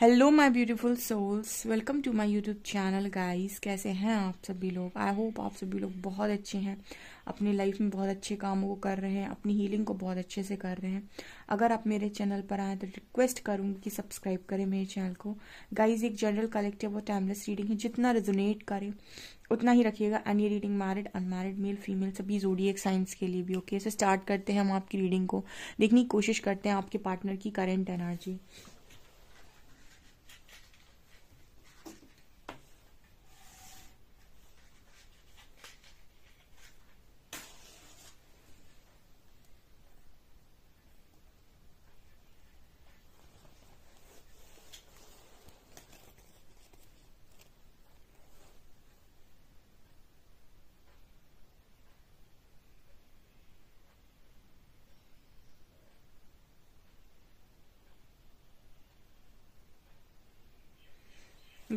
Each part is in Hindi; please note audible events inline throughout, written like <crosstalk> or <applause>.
Hello my beautiful souls welcome to my YouTube channel guys कैसे हैं आप सभी लोग आई होप आप सभी लोग बहुत अच्छे हैं अपनी लाइफ में बहुत अच्छे कामों को कर रहे हैं अपनी हीलिंग को बहुत अच्छे से कर रहे हैं अगर आप मेरे चैनल पर आए तो रिक्वेस्ट करूंगी कि सब्सक्राइब करें मेरे चैनल को गाइज एक जनरल कलेक्टिव और टाइमलेस रीडिंग है जितना रेजोनेट करें उतना ही रखिएगा any reading married unmarried male female सभी एक साइंस के लिए भी ओके okay? सो स्टार्ट करते हैं हम आपकी रीडिंग को देखने की कोशिश करते हैं आपके पार्टनर की करेंट एनर्जी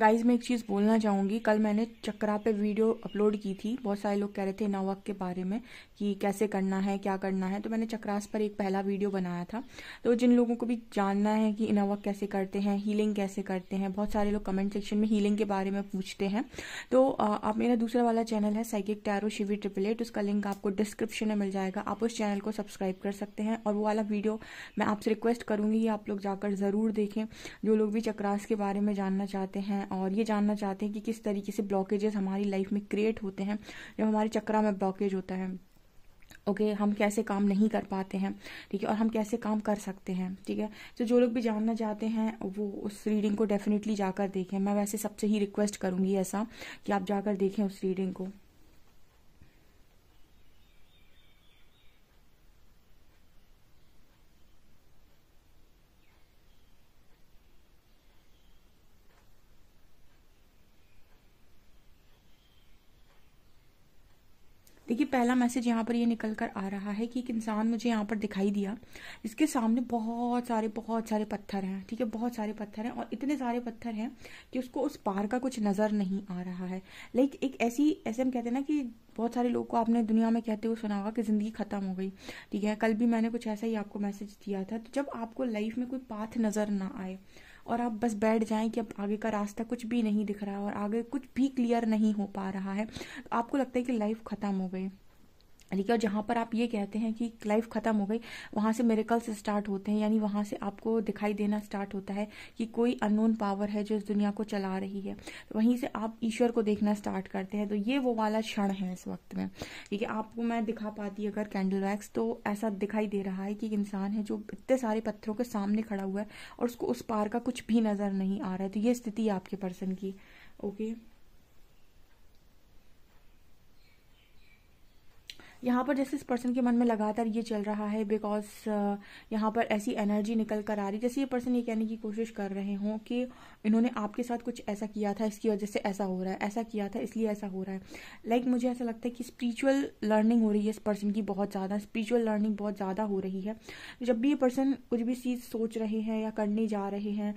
गाइज मैं एक चीज़ बोलना चाहूँगी कल मैंने चक्रा पे वीडियो अपलोड की थी बहुत सारे लोग कह रहे थे नवक के बारे में कि कैसे करना है क्या करना है तो मैंने चक्रास पर एक पहला वीडियो बनाया था तो जिन लोगों को भी जानना है कि नवक कैसे करते हैं हीलिंग कैसे करते हैं बहुत सारे लोग कमेंट सेक्शन में हीलिंग के बारे में पूछते हैं तो आप मेरा दूसरा वाला चैनल है साइकिक टैरो शिवी ट्रिपलेट उसका लिंक आपको डिस्क्रिप्शन में मिल जाएगा आप उस चैनल को सब्सक्राइब कर सकते हैं और वो वाला वीडियो मैं आपसे रिक्वेस्ट करूँगी आप लोग जाकर ज़रूर देखें जो लोग भी चक्रास के बारे में जानना चाहते हैं और ये जानना चाहते हैं कि किस तरीके से ब्लॉकेजेस हमारी लाइफ में क्रिएट होते हैं जब हमारे चक्रा में ब्लॉकेज होता है ओके okay, हम कैसे काम नहीं कर पाते हैं ठीक है और हम कैसे काम कर सकते हैं ठीक है तो जो लोग भी जानना चाहते हैं वो उस रीडिंग को डेफिनेटली जाकर देखें मैं वैसे सबसे ही रिक्वेस्ट करूंगी ऐसा कि आप जाकर देखें उस रीडिंग को पहला मैसेज यहाँ पर ये यह निकल कर आ रहा है कि एक इंसान मुझे यहाँ पर दिखाई दिया इसके सामने बहुत सारे बहुत सारे पत्थर हैं ठीक है बहुत सारे पत्थर हैं और इतने सारे पत्थर हैं कि उसको उस पार का कुछ नज़र नहीं आ रहा है लाइक एक ऐसी ऐसे हम कहते हैं ना कि बहुत सारे लोग को आपने दुनिया में कहते हुए सुना होगा कि ज़िंदगी ख़त्म हो गई ठीक है कल भी मैंने कुछ ऐसा ही आपको मैसेज दिया था तो जब आपको लाइफ में कोई पाथ नज़र ना आए और आप बस बैठ जाएं कि अब आगे का रास्ता कुछ भी नहीं दिख रहा और आगे कुछ भी क्लियर नहीं हो पा रहा है तो आपको लगता है कि लाइफ ख़त्म हो गई ठीक है और जहाँ पर आप ये कहते हैं कि लाइफ खत्म हो गई वहाँ से मेरेकल्स स्टार्ट होते हैं यानी वहाँ से आपको दिखाई देना स्टार्ट होता है कि कोई अननोन पावर है जो इस दुनिया को चला रही है वहीं से आप ईश्वर को देखना स्टार्ट करते हैं तो ये वो वाला क्षण है इस वक्त में ठीक है आपको मैं दिखा पाती अगर कैंडल वैक्स तो ऐसा दिखाई दे रहा है कि एक इंसान है जो इतने सारे पत्थरों के सामने खड़ा हुआ है और उसको उस पार का कुछ भी नज़र नहीं आ रहा है तो ये स्थिति आपके पर्सन की ओके okay? यहाँ पर जैसे इस पर्सन के मन में लगातार ये चल रहा है बिकॉज uh, यहाँ पर ऐसी एनर्जी निकल कर आ रही जैसे ये पर्सन ये कहने की कोशिश कर रहे हों कि इन्होंने आपके साथ कुछ ऐसा किया था इसकी वजह से ऐसा हो रहा है ऐसा किया था इसलिए ऐसा हो रहा है लाइक like, मुझे ऐसा लगता है कि स्पिरिचुअल लर्निंग हो रही है इस पर्सन की बहुत ज़्यादा स्पिरिचुअल लर्निंग बहुत ज़्यादा हो रही है जब भी ये पर्सन कुछ भी चीज़ सोच रहे हैं या करने जा रहे हैं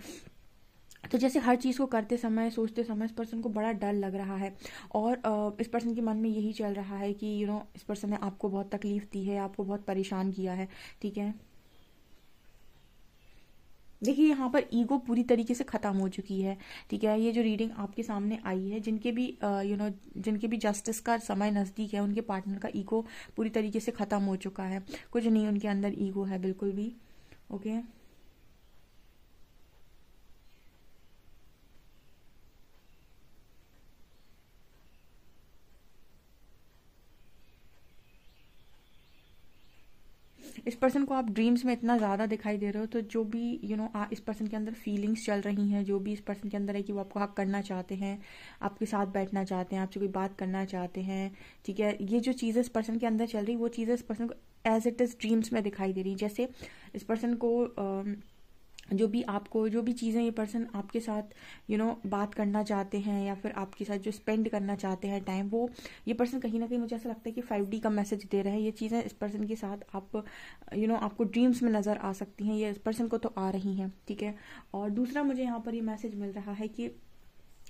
तो जैसे हर चीज़ को करते समय सोचते समय इस पर्सन को बड़ा डर लग रहा है और इस पर्सन के मन में यही चल रहा है कि यू नो इस पर्सन ने आपको बहुत तकलीफ दी है आपको बहुत परेशान किया है ठीक है देखिए यहाँ पर ईगो पूरी तरीके से ख़त्म हो चुकी है ठीक है ये जो रीडिंग आपके सामने आई है जिनके भी यू नो जिनके भी जस्टिस का समय नज़दीक है उनके पार्टनर का ईगो पूरी तरीके से ख़त्म हो चुका है कुछ नहीं उनके अंदर ईगो है बिल्कुल भी ओके okay? इस पर्सन को आप ड्रीम्स में इतना ज़्यादा दिखाई दे रहे हो तो जो भी यू you नो know, इस पर्सन के अंदर फीलिंग्स चल रही हैं जो भी इस पर्सन के अंदर है कि वो आपको हक करना चाहते हैं आपके साथ बैठना चाहते हैं आपसे कोई बात करना चाहते हैं ठीक है ये जो चीज़ें इस पर्सन के अंदर चल रही वो चीज़ें इस पर्सन को एज इट इज़ ड्रीम्स में दिखाई दे रही जैसे इस पर्सन को uh, जो भी आपको जो भी चीज़ें ये पर्सन आपके साथ यू you नो know, बात करना चाहते हैं या फिर आपके साथ जो स्पेंड करना चाहते हैं टाइम वो ये पर्सन कहीं ना कहीं मुझे ऐसा लगता है कि फाइव डी का मैसेज दे रहा है ये चीज़ें इस पर्सन के साथ आप यू you नो know, आपको ड्रीम्स में नज़र आ सकती हैं ये इस पर्सन को तो आ रही हैं ठीक है और दूसरा मुझे यहाँ पर ये मैसेज मिल रहा है कि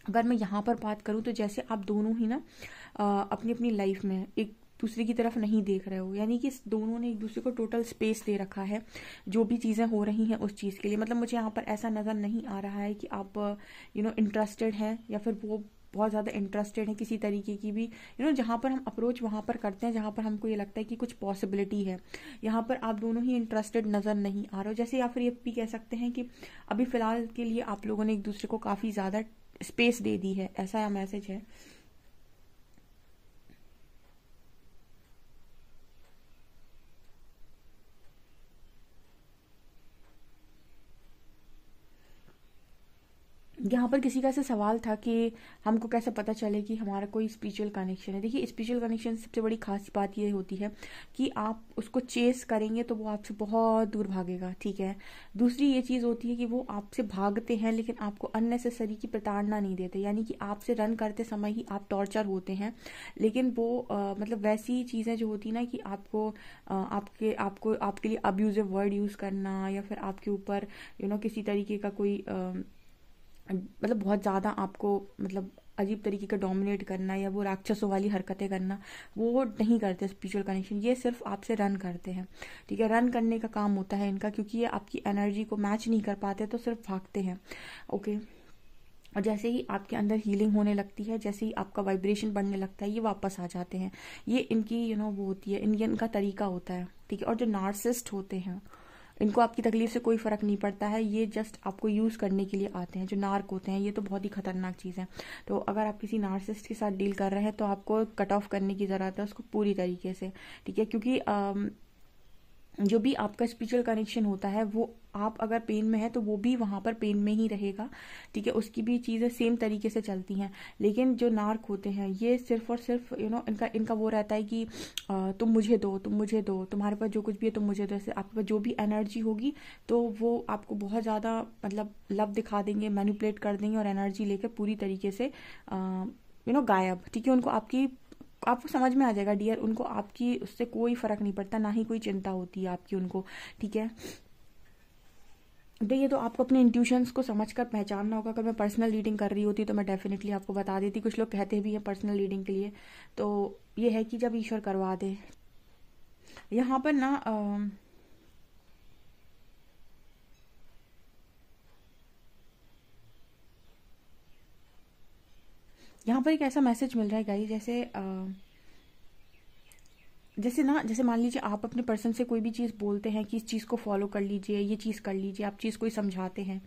अगर मैं यहाँ पर बात करूँ तो जैसे आप दोनों ही ना अपनी अपनी लाइफ में एक दूसरे की तरफ नहीं देख रहे हो यानी कि दोनों ने एक दूसरे को टोटल स्पेस दे रखा है जो भी चीज़ें हो रही हैं उस चीज़ के लिए मतलब मुझे यहाँ पर ऐसा नज़र नहीं आ रहा है कि आप यू नो इंटरेस्टेड हैं या फिर वो बहुत ज़्यादा इंटरेस्टेड है किसी तरीके की भी यू नो जहां जहाँ पर हम अप्रोच वहाँ पर करते हैं जहाँ पर हमको ये लगता है कि कुछ पॉसिबिलिटी है यहाँ पर आप दोनों ही इंटरेस्टेड नज़र नहीं आ रहे हो जैसे या फिर ये भी कह सकते हैं कि अभी फ़िलहाल के लिए आप लोगों ने एक दूसरे को काफ़ी ज़्यादा स्पेस दे दी है ऐसा मैसेज है यहाँ पर किसी का ऐसा सवाल था कि हमको कैसे पता चले कि हमारा कोई स्पिरिचुअल कनेक्शन है देखिए स्पिरिचुअल कनेक्शन सबसे बड़ी खास बात ये होती है कि आप उसको चेस करेंगे तो वो आपसे बहुत दूर भागेगा ठीक है दूसरी ये चीज़ होती है कि वो आपसे भागते हैं लेकिन आपको अननेसेसरी की प्रताड़ना नहीं देते यानी कि आपसे रन करते समय ही आप टॉर्चर होते हैं लेकिन वो आ, मतलब वैसी चीज़ें जो होती ना कि आपको आ, आपके आपको आपके लिए अब्यूजिव वर्ड यूज़ करना या फिर आपके ऊपर यू नो किसी तरीके का कोई आ, मतलब बहुत ज़्यादा आपको मतलब अजीब तरीके का डोमिनेट करना या वो राक्षसों वाली हरकतें करना वो नहीं करते स्पिरिचुअल कनेक्शन ये सिर्फ आपसे रन करते हैं ठीक है रन करने का काम होता है इनका क्योंकि ये आपकी एनर्जी को मैच नहीं कर पाते तो सिर्फ भागते हैं ओके और जैसे ही आपके अंदर हीलिंग होने लगती है जैसे ही आपका वाइब्रेशन बढ़ने लगता है ये वापस आ जाते हैं ये इनकी यू you नो know, वो होती है इनकी इनका तरीका होता है ठीक है और जो नार्सिस्ट होते हैं इनको आपकी तकलीफ से कोई फर्क नहीं पड़ता है ये जस्ट आपको यूज करने के लिए आते हैं जो नार्क होते हैं ये तो बहुत ही खतरनाक चीज है तो अगर आप किसी नार्सिस्ट के साथ डील कर रहे हैं तो आपको कट ऑफ करने की जरूरत है उसको पूरी तरीके से ठीक है क्योंकि जो भी आपका स्पिरिचुअल कनेक्शन होता है वो आप अगर पेन में है तो वो भी वहां पर पेन में ही रहेगा ठीक है उसकी भी चीजें सेम तरीके से चलती हैं लेकिन जो नार्क होते हैं ये सिर्फ और सिर्फ यू नो इनका इनका वो रहता है कि तुम मुझे दो तुम मुझे दो तुम्हारे पास जो कुछ भी है तुम मुझे दो ऐसे आपके पास जो भी एनर्जी होगी तो वो आपको बहुत ज्यादा मतलब लव दिखा देंगे मैनिपुलेट कर देंगे और एनर्जी लेकर पूरी तरीके से यू नो गायब ठीक है उनको आपकी आपको समझ में आ जाएगा डियर उनको आपकी उससे कोई फर्क नहीं पड़ता ना ही कोई चिंता होती है आपकी उनको ठीक है देखिए तो आपको अपने इंट्यूशंस को समझकर पहचानना होगा अगर मैं पर्सनल रीडिंग कर रही होती तो मैं डेफिनेटली आपको बता देती कुछ लोग कहते भी हैं पर्सनल रीडिंग के लिए तो ये है कि जब ईश्वर करवा दे यहाँ पर ना आ, यहाँ पर एक ऐसा मैसेज मिल रहा है गाई जैसे आ, जैसे ना जैसे मान लीजिए आप अपने पर्सन से कोई भी चीज़ बोलते हैं कि इस चीज़ को फॉलो कर लीजिए ये चीज़ कर लीजिए आप चीज़ कोई समझाते हैं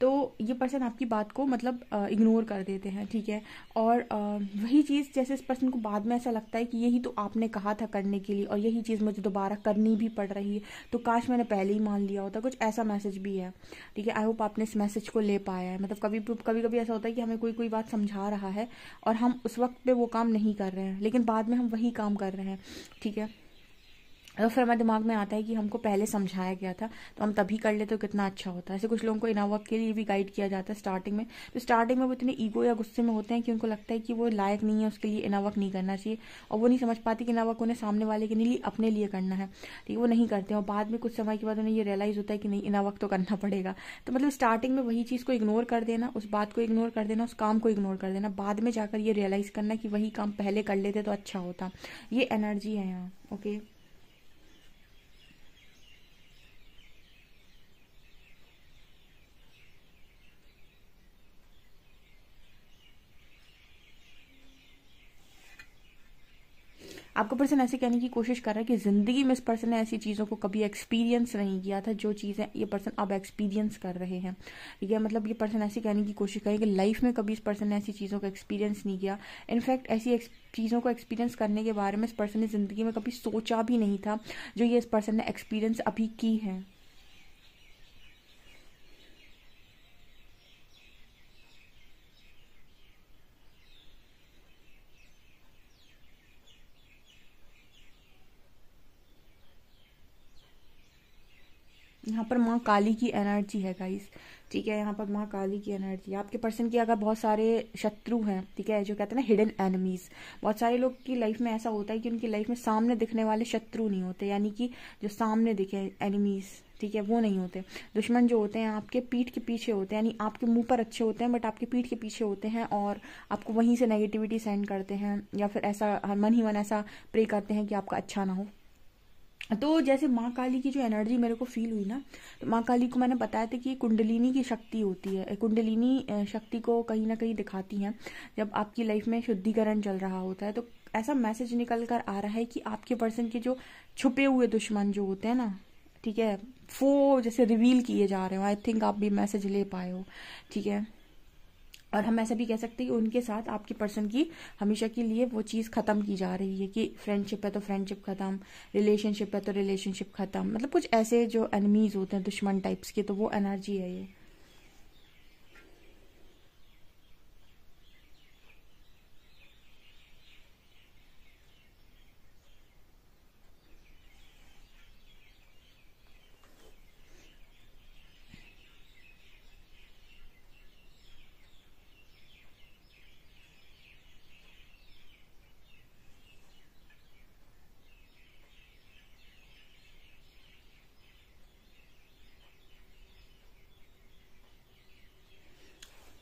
तो ये पर्सन आपकी बात को मतलब इग्नोर कर देते हैं ठीक है और वही चीज़ जैसे इस पर्सन को बाद में ऐसा लगता है कि यही तो आपने कहा था करने के लिए और यही चीज़ मुझे दोबारा करनी भी पड़ रही है तो काश मैंने पहले ही मान लिया होता कुछ ऐसा मैसेज भी है ठीक है आई होप आपने इस मैसेज को ले पाया है मतलब कभी कभी कभी ऐसा होता है कि हमें कोई कोई बात समझा रहा है और हम उस वक्त पर वो काम नहीं कर रहे हैं लेकिन बाद में हम वही काम कर रहे हैं ठीक है तो फिर हमारे दिमाग में आता है कि हमको पहले समझाया गया था तो हम तभी कर ले तो कितना अच्छा होता है ऐसे कुछ लोगों को इना वक्त के लिए भी गाइड किया जाता है स्टार्टिंग में तो स्टार्टिंग में वो इतने ईगो या गुस्से में होते हैं कि उनको लगता है कि वो लायक नहीं है उसके लिए इना वक्त नहीं करना चाहिए और वो नहीं समझ पाती कि इना वक्त उन्हें सामने वाले के लिए अपने लिए करना है ठीक वो नहीं करते और बाद में कुछ समय के बाद उन्हें ये रियलाइज होता है कि नहीं इना वक्त तो करना पड़ेगा तो मतलब स्टार्टिंग में वही चीज़ को इग्नोर कर देना उस बात को इग्नोर कर देना उस काम को इग्नोर कर देना बाद में जाकर ये रियलाइज करना कि वही काम पहले कर लेते तो अच्छा होता ये एनर्जी है यहाँ ओके आपको पर्सन ऐसे कहने की कोशिश कर रहा है कि जिंदगी में इस पर्सन ने ऐसी चीज़ों को कभी एक्सपीरियंस नहीं किया था जो चीज़ें ये पर्सन अब एक्सपीरियंस कर रहे हैं ठीक है मतलब ये पर्सन ऐसे कहने की कोशिश करें कि लाइफ में कभी इस पर्सन ने ऐसी चीज़ों का एक्सपीरियंस नहीं किया इनफैक्ट ऐसी चीज़ों को एक्सपीरियंस करने के बारे में इस पर्सन ने ज़िंदगी में कभी सोचा भी नहीं था जो ये इस पर्सन ने एक्सपीरियंस अभी की है पर माँ काली की एनर्जी है गाइस ठीक है यहाँ पर माँ काली की एनर्जी आपके पर्सन की अगर बहुत सारे शत्रु हैं ठीक है जो कहते हैं ना हिडन एनिमीज बहुत सारे लोग की लाइफ में ऐसा होता है कि उनकी लाइफ में सामने दिखने वाले शत्रु नहीं होते यानी कि जो सामने दिखे एनिमीज ठीक है वो नहीं होते दुश्मन जो होते हैं आपके पीठ के पीछे होते हैं यानी आपके मुंह पर अच्छे होते हैं बट आपके पीठ के पीछे होते हैं और आपको वहीं से नेगेटिविटी सेंड करते हैं या फिर ऐसा मन ही मन ऐसा प्रे करते हैं कि आपका अच्छा ना हो तो जैसे माँ काली की जो एनर्जी मेरे को फील हुई ना तो माँ काली को मैंने बताया था कि कुंडलिनी की शक्ति होती है कुंडलिनी शक्ति को कहीं ना कहीं दिखाती हैं जब आपकी लाइफ में शुद्धिकरण चल रहा होता है तो ऐसा मैसेज निकल कर आ रहा है कि आपके पर्सन के जो छुपे हुए दुश्मन जो होते हैं ना ठीक है वो जैसे रिवील किए जा रहे हो आई थिंक आप भी मैसेज ले पाए हो ठीक है और हम ऐसा भी कह सकते हैं कि उनके साथ आपके पर्सन की हमेशा के लिए वो चीज़ खत्म की जा रही है कि फ्रेंडशिप है तो फ्रेंडशिप खत्म रिलेशनशिप है तो रिलेशनशिप खत्म मतलब कुछ ऐसे जो एनिमीज होते हैं दुश्मन टाइप्स के तो वो एनर्जी है ये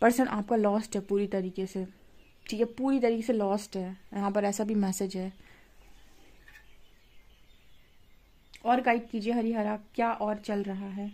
पर्सन आपका लॉस्ट है पूरी तरीके से ठीक है पूरी तरीके से लॉस्ट है यहाँ पर ऐसा भी मैसेज है और गाइड कीजिए हरिहरा क्या और चल रहा है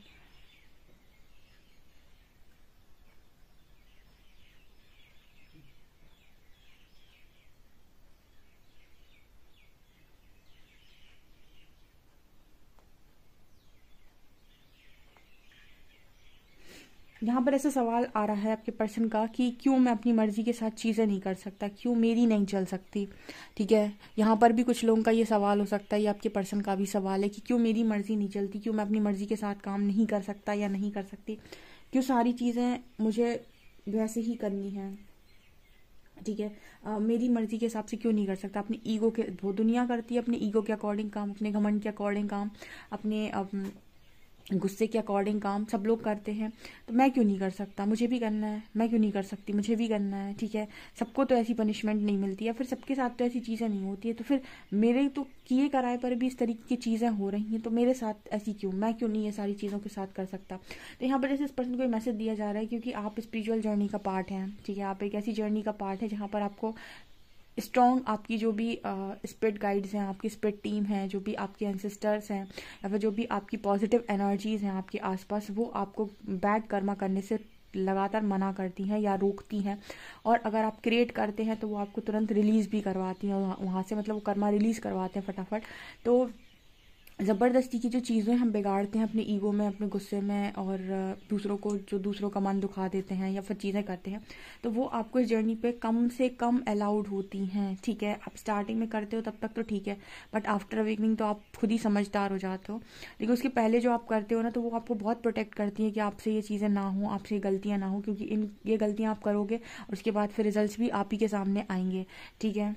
यहाँ पर ऐसा सवाल आ रहा है आपके पर्सन का कि क्यों मैं अपनी मर्जी के साथ चीज़ें नहीं कर सकता क्यों मेरी नहीं चल सकती ठीक है यहाँ पर भी कुछ लोगों का ये सवाल हो सकता है या आपके पर्सन का भी सवाल है कि क्यों मेरी मर्जी नहीं चलती क्यों मैं अपनी मर्जी के साथ काम नहीं कर सकता या नहीं कर सकती क्यों सारी चीज़ें मुझे वैसे ही करनी है ठीक है आ, मेरी मर्जी के हिसाब से क्यों नहीं कर सकता अपने ईगो के वो दुनिया करती है अपने ईगो के अकॉर्डिंग काम अपने घमंड के अकॉर्डिंग काम अपने गुस्से के अकॉर्डिंग काम सब लोग करते हैं तो मैं क्यों नहीं कर सकता मुझे भी करना है मैं क्यों नहीं कर सकती मुझे भी करना है ठीक है सबको तो ऐसी पनिशमेंट नहीं मिलती है फिर सबके साथ तो ऐसी चीज़ें नहीं होती है तो फिर मेरे तो किए कराए पर भी इस तरीके की चीज़ें हो रही हैं तो मेरे साथ ऐसी क्यों मैं क्यों नहीं ये सारी चीज़ों के साथ कर सकता तो यहाँ पर जैसे इस पर्सन को मैसेज दिया जा रहा है क्योंकि आप स्पिरिचुअल जर्नी का पार्ट हैं ठीक है आप एक ऐसी जर्नी का पार्ट है जहाँ पर आपको स्ट्रॉन्ग आपकी जो भी स्पिरिट गाइड्स हैं आपकी स्पिरिट टीम है जो भी आपके एंसेस्टर्स हैं या फिर जो भी आपकी पॉजिटिव एनर्जीज हैं आपके आसपास वो आपको बैड कर्मा करने से लगातार मना करती हैं या रोकती हैं और अगर आप क्रिएट करते हैं तो वो आपको तुरंत रिलीज भी करवाती हैं वहाँ से मतलब वो कर्मा रिलीज करवाते हैं फटाफट तो ज़बरदस्ती की जो चीज़ें हम बिगाड़ते हैं अपने ईगो में अपने गुस्से में और दूसरों को जो दूसरों का मन दुखा देते हैं या फिर चीज़ें करते हैं तो वो आपको इस जर्नी पे कम से कम अलाउड होती हैं ठीक है आप स्टार्टिंग में करते हो तब तक तो ठीक है बट आफ्टर अवेकनिंग तो आप खुद ही समझदार हो जाते हो लेकिन उसके पहले जो आप करते हो ना तो वो आपको बहुत प्रोटेक्ट करती है कि आपसे ये चीज़ें ना हों आपसे ये गलतियाँ ना हों क्योंकि इन ये गलतियाँ आप करोगे और उसके बाद फिर रिजल्ट भी आप ही के सामने आएंगे ठीक है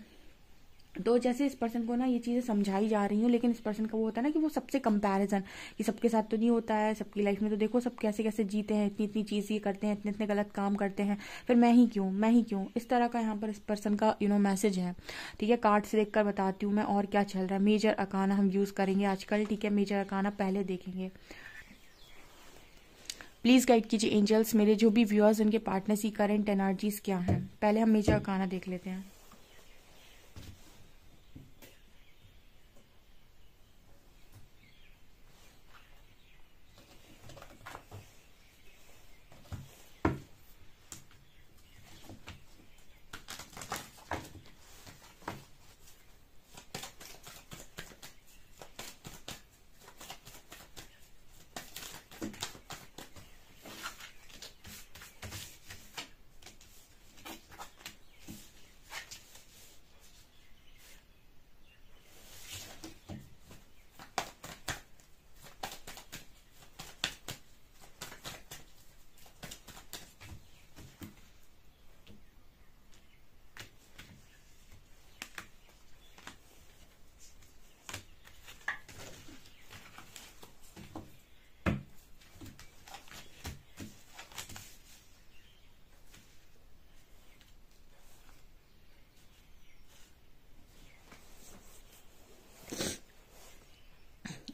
तो जैसे इस पर्सन को ना ये चीज़ें समझाई जा रही हूँ लेकिन इस पर्सन का वो होता है ना कि वो सबसे कंपैरिजन कि सबके साथ तो नहीं होता है सबकी लाइफ में तो देखो सब कैसे कैसे जीते हैं इतनी इतनी चीज़ ये करते हैं इतने इतने गलत काम करते हैं फिर मैं ही क्यों मैं ही क्यों इस तरह का यहाँ पर इस पर्सन का यू नो मैसेज है ठीक है कार्ड से देख कर बताती हूँ मैं और क्या चल रहा है मेजर अकाना हम यूज़ करेंगे आजकल ठीक है मेजर अकाना पहले देखेंगे प्लीज़ गाइड कीजिए एंजल्स मेरे जो भी व्यूअर्स उनके पार्टनर्स की करेंट एनर्जीज क्या है पहले हम मेजर अकाना देख लेते हैं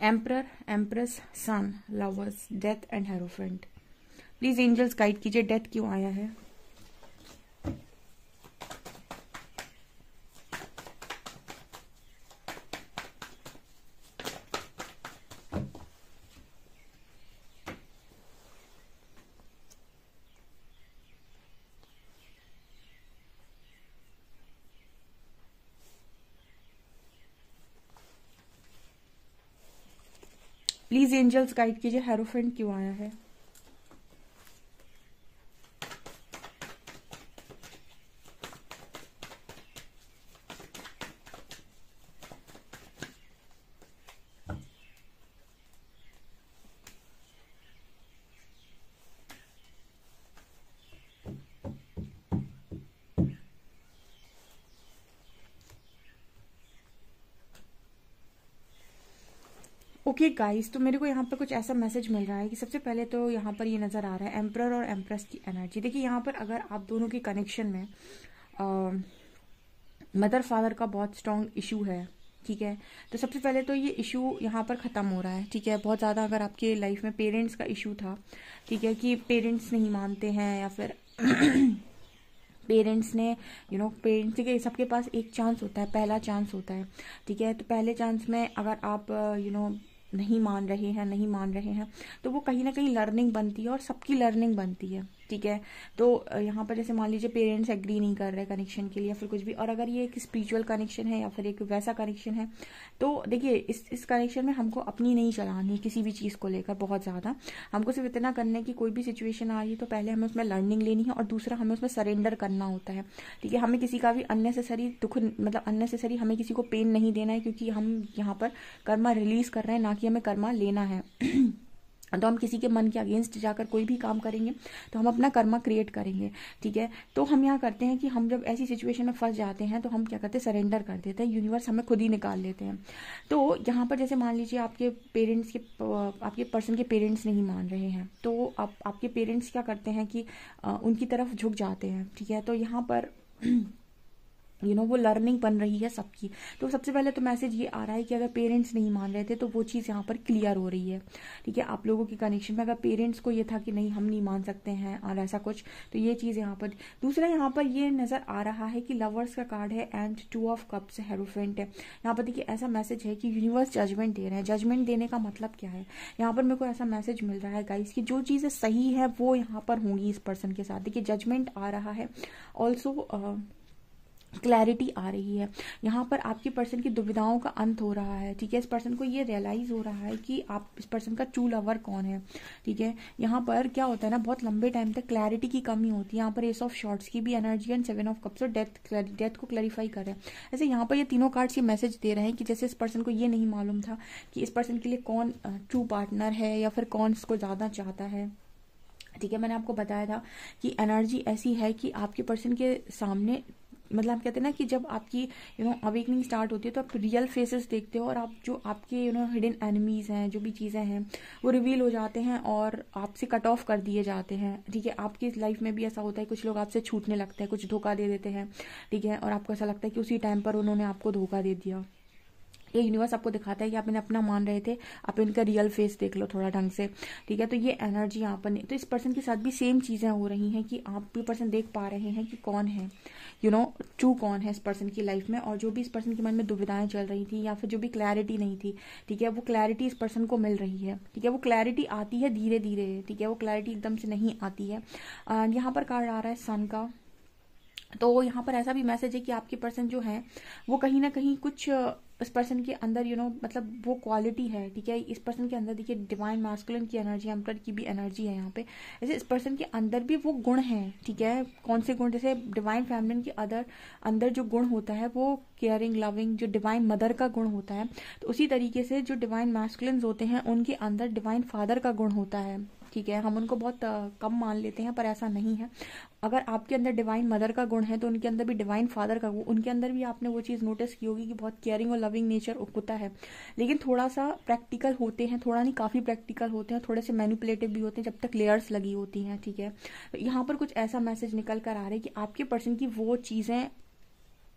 emperor empress sun lovers death and hierophant please angels guide कीजिए डेथ क्यों आया है प्लीज एंजल्स गाइड कीजिए हेरोफेंट क्यों आया है ओके okay गाइस तो मेरे को यहाँ पर कुछ ऐसा मैसेज मिल रहा है कि सबसे पहले तो यहाँ पर ये यह नज़र आ रहा है एम्प्रर और एम्प्रेस की एनर्जी देखिए यहाँ पर अगर आप दोनों के कनेक्शन में मदर फादर का बहुत स्ट्रांग इशू है ठीक है तो सबसे पहले तो ये इशू यहाँ पर ख़त्म हो रहा है ठीक है बहुत ज़्यादा अगर आपके लाइफ में पेरेंट्स का इशू था ठीक है कि पेरेंट्स नहीं मानते हैं या फिर पेरेंट्स <clears throat> ने यू नो पेरेंट्स के सबके पास एक चांस होता है पहला चांस होता है ठीक है तो पहले चांस में अगर आप यू नो know, नहीं मान रहे हैं नहीं मान रहे हैं तो वो कहीं ना कहीं लर्निंग बनती है और सबकी लर्निंग बनती है ठीक है तो यहाँ पर जैसे मान लीजिए पेरेंट्स एग्री नहीं कर रहे कनेक्शन के लिए या फिर कुछ भी और अगर ये एक स्पिरिचुअल कनेक्शन है या फिर एक वैसा कनेक्शन है तो देखिए इस इस कनेक्शन में हमको अपनी नहीं चलानी किसी भी चीज़ को लेकर बहुत ज़्यादा हमको सिर्फ इतना करना है कि कोई भी सिचुएशन आ रही है तो पहले हमें उसमें लर्निंग लेनी है और दूसरा हमें उसमें सरेंडर करना होता है ठीक है हमें किसी का भी अननेसेसरी दुख मतलब अननेसेसरी हमें किसी को पेन नहीं देना है क्योंकि हम यहाँ पर कर्मा रिलीज कर रहे हैं ना कि हमें कर्मा लेना है <clears throat> तो हम किसी के मन के अगेंस्ट जाकर कोई भी काम करेंगे तो हम अपना कर्मा क्रिएट करेंगे ठीक है तो हम यहाँ करते हैं कि हम जब ऐसी सिचुएशन में फंस जाते हैं तो हम क्या करते हैं सरेंडर कर देते हैं यूनिवर्स हमें खुद ही निकाल लेते हैं तो यहाँ पर जैसे मान लीजिए आपके पेरेंट्स के आपके पर्सन के पेरेंट्स नहीं मान रहे हैं तो आप आपके पेरेंट्स क्या करते हैं कि उनकी तरफ झुक जाते हैं ठीक है तो यहाँ पर <clears throat> यू नो वो लर्निंग बन रही है सबकी तो सबसे पहले तो मैसेज ये आ रहा है कि अगर पेरेंट्स नहीं मान रहे थे तो वो चीज़ यहाँ पर क्लियर हो रही है ठीक है आप लोगों के कनेक्शन में अगर पेरेंट्स को ये था कि नहीं हम नहीं मान सकते हैं और ऐसा कुछ तो ये चीज़ यहाँ पर दूसरा यहाँ पर ये नज़र आ रहा है कि लवर्स का कार्ड है and two of cups hierophant है यहाँ पर देखिए ऐसा मैसेज है कि यूनिवर्स जजमेंट दे रहे है जजमेंट देने का मतलब क्या है यहाँ पर मेरे को ऐसा मैसेज मिल रहा है गाइस की जो चीज़ें सही है वो यहाँ पर होंगी इस पर्सन के साथ देखिए जजमेंट आ रहा है ऑल्सो क्लैरिटी आ रही है यहाँ पर आपकी पर्सन की दुविधाओं का अंत हो रहा है ठीक है इस पर्सन को ये रियलाइज हो रहा है कि आप इस पर्सन का ट्रू लवर कौन है ठीक है यहाँ पर क्या होता है ना बहुत लंबे टाइम तक क्लैरिटी की कमी होती है यहाँ पर एस ऑफ शॉर्ट्स की भी energy and seven of cups और डेथ डेथ को क्लैरिफाई कर रहे हैं ऐसे यहाँ पर ये तीनों कार्ड्स ये मैसेज दे रहे हैं कि जैसे इस पर्सन को ये नहीं मालूम था कि इस पर्सन के लिए कौन ट्रू पार्टनर है या फिर कौन इसको ज़्यादा चाहता है ठीक है मैंने आपको बताया था कि एनर्जी ऐसी है कि आपके पर्सन के सामने मतलब हम कहते हैं ना कि जब आपकी यू नो अवेकनिंग स्टार्ट होती है तो आप रियल फेसेस देखते हो और आप जो आपके यू नो हिडन एनिमीज हैं जो भी चीज़ें हैं वो रिवील हो जाते हैं और आपसे कट ऑफ कर दिए जाते हैं ठीक है आपकी लाइफ में भी ऐसा होता है कुछ लोग आपसे छूटने लगते हैं कुछ धोखा दे देते हैं ठीक है और आपको ऐसा लगता है कि उसी टाइम पर उन्होंने आपको धोखा दे दिया ये यूनिवर्स आपको दिखाता है कि आप इन्हें अपना मान रहे थे आप इनका रियल फेस देख लो थोड़ा ढंग से ठीक है तो ये एनर्जी यहाँ पर तो इस पर्सन के साथ भी सेम चीज़ें हो रही हैं कि आप भी पर्सन देख पा रहे हैं कि कौन है यू नो ट्रू कौन है इस पर्सन की लाइफ में और जो भी इस पर्सन के मन में दुविधाएं चल रही थी या फिर जो भी क्लैरिटी नहीं थी ठीक है वो क्लैरिटी इस पर्सन को मिल रही है ठीक है वो क्लैरिटी आती है धीरे धीरे ठीक है वो क्लैरिटी एकदम से नहीं आती है यहाँ पर कार्ड आ रहा है सन का तो यहाँ पर ऐसा भी मैसेज है कि आपके पर्सन जो है वो कहीं ना कहीं कुछ इस पर्सन के अंदर यू you नो know, मतलब वो क्वालिटी है ठीक है इस पर्सन के अंदर देखिए डिवाइन मास्कुलिन की एनर्जी एम्पर की भी एनर्जी है यहाँ पे जैसे इस पर्सन के अंदर भी वो गुण हैं ठीक है कौन से गुण जैसे डिवाइन फैमिलिन के अदर अंदर जो गुण होता है वो केयरिंग लविंग जो डिवाइन मदर का गुण होता है तो उसी तरीके से जो डिवाइन मास्कुलन्स होते हैं उनके अंदर डिवाइन फादर का गुण होता है ठीक है हम उनको बहुत कम मान लेते हैं पर ऐसा नहीं है अगर आपके अंदर डिवाइन मदर का गुण है तो उनके अंदर भी डिवाइन फादर का गुण उनके अंदर भी आपने वो चीज़ नोटिस की होगी कि बहुत केयरिंग और लविंग नेचर होता है लेकिन थोड़ा सा प्रैक्टिकल होते हैं थोड़ा नहीं काफ़ी प्रैक्टिकल होते हैं थोड़े से मैनिपुलेटिव भी होते हैं जब तक लेयर्स लगी होती हैं ठीक है यहाँ पर कुछ ऐसा मैसेज निकल कर आ रहा है कि आपके पर्सन की वो चीज़ें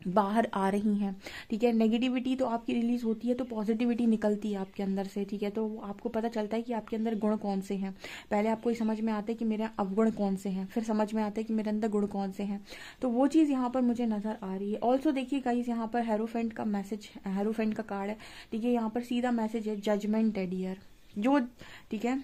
बाहर आ रही हैं ठीक है नेगेटिविटी तो आपकी रिलीज होती है तो पॉजिटिविटी निकलती है आपके अंदर से ठीक है तो आपको पता चलता है कि आपके अंदर गुण कौन से हैं पहले आपको ये समझ में आते हैं कि मेरे अवगुण कौन से हैं फिर समझ में आते हैं कि मेरे अंदर गुण कौन से हैं तो वो चीज़ यहाँ पर मुझे नजर आ रही है ऑल्सो देखिए गाइज यहाँ पर हेरोफेंट का मैसेज हेरोफेंट का कार्ड है ठीक है यहाँ पर सीधा मैसेज है जजमेंट है डियर जो ठीक है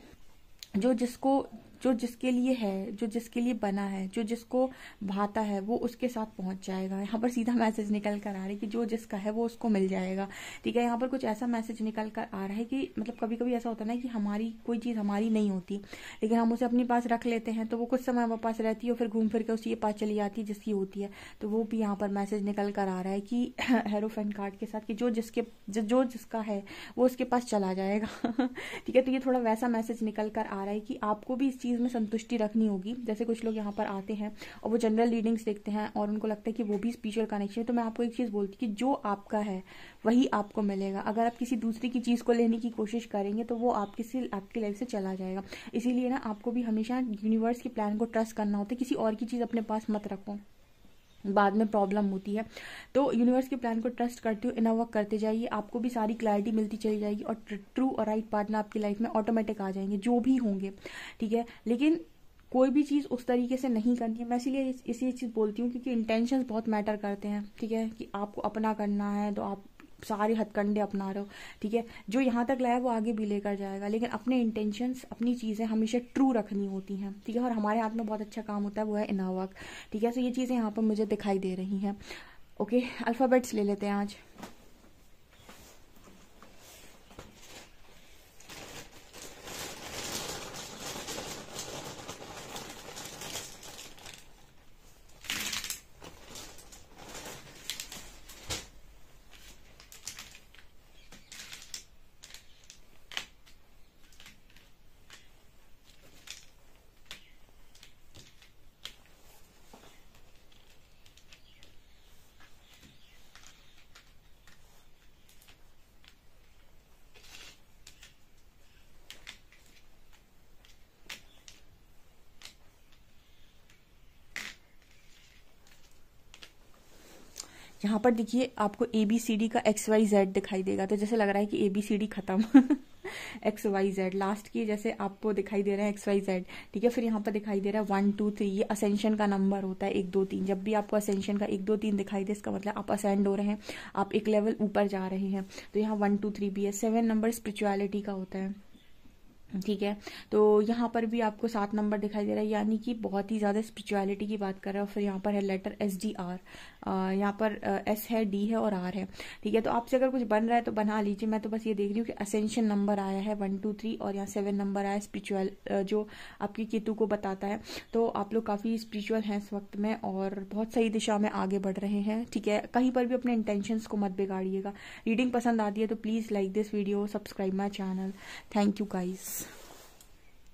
जो जिसको जो जिसके लिए है जो जिसके लिए बना है जो जिसको भाता है वो उसके साथ पहुंच जाएगा यहाँ पर सीधा मैसेज निकल कर आ रहा है कि जो जिसका है वो उसको मिल जाएगा ठीक है यहाँ पर कुछ ऐसा मैसेज निकल कर आ रहा है कि मतलब कभी कभी ऐसा होता है ना कि हमारी कोई चीज़ हमारी नहीं होती लेकिन हम उसे अपने पास रख लेते हैं तो वो कुछ समय हमारे पास रहती है और फिर घूम फिर के उसी के पास चली जाती है जिसकी होती है तो वो भी यहाँ पर मैसेज निकल कर आ रहा है कि <clears throat> हेरोफेन कार्ड के साथ कि जो जिसके जो जिसका है वो उसके पास चला जाएगा <laughs> ठीक है तो ये थोड़ा वैसा मैसेज निकल कर आ रहा है कि आपको भी इस चीज़ चीज़ में संतुष्टि रखनी होगी जैसे कुछ लोग यहाँ पर आते हैं और वो जनरल रीडिंग्स देखते हैं और उनको लगता है कि वो भी स्पिरिचुअल कनेक्शन है तो मैं आपको एक चीज़ बोलती कि जो आपका है वही आपको मिलेगा अगर आप किसी दूसरे की चीज़ को लेने की कोशिश करेंगे तो वो आप किसी आपकी लाइफ से चला जाएगा इसीलिए ना आपको भी हमेशा यूनिवर्स के प्लान को ट्रस्ट करना होता है किसी और की चीज़ अपने पास मत रखो बाद में प्रॉब्लम होती है तो यूनिवर्स के प्लान को ट्रस्ट करते हो इना वर्क करते जाइए आपको भी सारी क्लैरिटी मिलती चली जाएगी और ट्रू और राइट पार्टनर आपकी लाइफ में ऑटोमेटिक आ जाएंगे जो भी होंगे ठीक है लेकिन कोई भी चीज़ उस तरीके से नहीं करनी है मैं इसीलिए इसी चीज़ बोलती हूँ क्योंकि इंटेंशन बहुत मैटर करते हैं ठीक है कि आपको अपना करना है तो आप सारे हथकंडे अपना रहे हो ठीक है जो यहाँ तक लाया वो आगे भी लेकर जाएगा लेकिन अपने इंटेंशंस अपनी चीज़ें हमेशा ट्रू रखनी होती हैं ठीक है और हमारे हाथ में बहुत अच्छा काम होता है वो है इनावक ठीक है सो तो ये चीज़ें यहाँ पर मुझे दिखाई दे रही हैं ओके अल्फ़ाबेट्स ले लेते हैं आज यहाँ पर देखिए आपको ए बी सी डी का एक्स वाई जेड दिखाई देगा तो जैसे लग रहा है कि ए बी सी डी खत्म एक्स वाई जेड लास्ट की जैसे आपको दिखाई दे रहा है एक्स वाई जेड ठीक है फिर यहाँ पर दिखाई दे रहा है वन टू थ्री ये असेंशन का नंबर होता है एक दो तीन जब भी आपको असेंशन का एक दो तीन दिखाई दे इसका मतलब आप असेंड हो रहे हैं आप एक लेवल ऊपर जा रहे हैं तो यहाँ वन टू थ्री भी है सेवन नंबर स्पिरिचुअलिटी का होता है ठीक है तो यहाँ पर भी आपको सात नंबर दिखाई दे रहा है यानी कि बहुत ही ज़्यादा स्पिरिचुअलिटी की बात कर रहा है और फिर यहाँ पर है लेटर एस डी आर यहाँ पर एस है डी है और आर है ठीक है तो आपसे अगर कुछ बन रहा है तो बना लीजिए मैं तो बस ये देख रही हूँ कि असेंशन नंबर आया है वन टू थ्री और यहाँ सेवन नंबर आया स्पिरिचुअल जो आपकी केतु को बताता है तो आप लोग काफ़ी स्पिरिचुअल हैं इस वक्त में और बहुत सही दिशा में आगे बढ़ रहे हैं ठीक है कहीं पर भी अपने इंटेंशन को मत बिगाड़िएगा रीडिंग पसंद आती है तो please like this video subscribe my channel thank you guys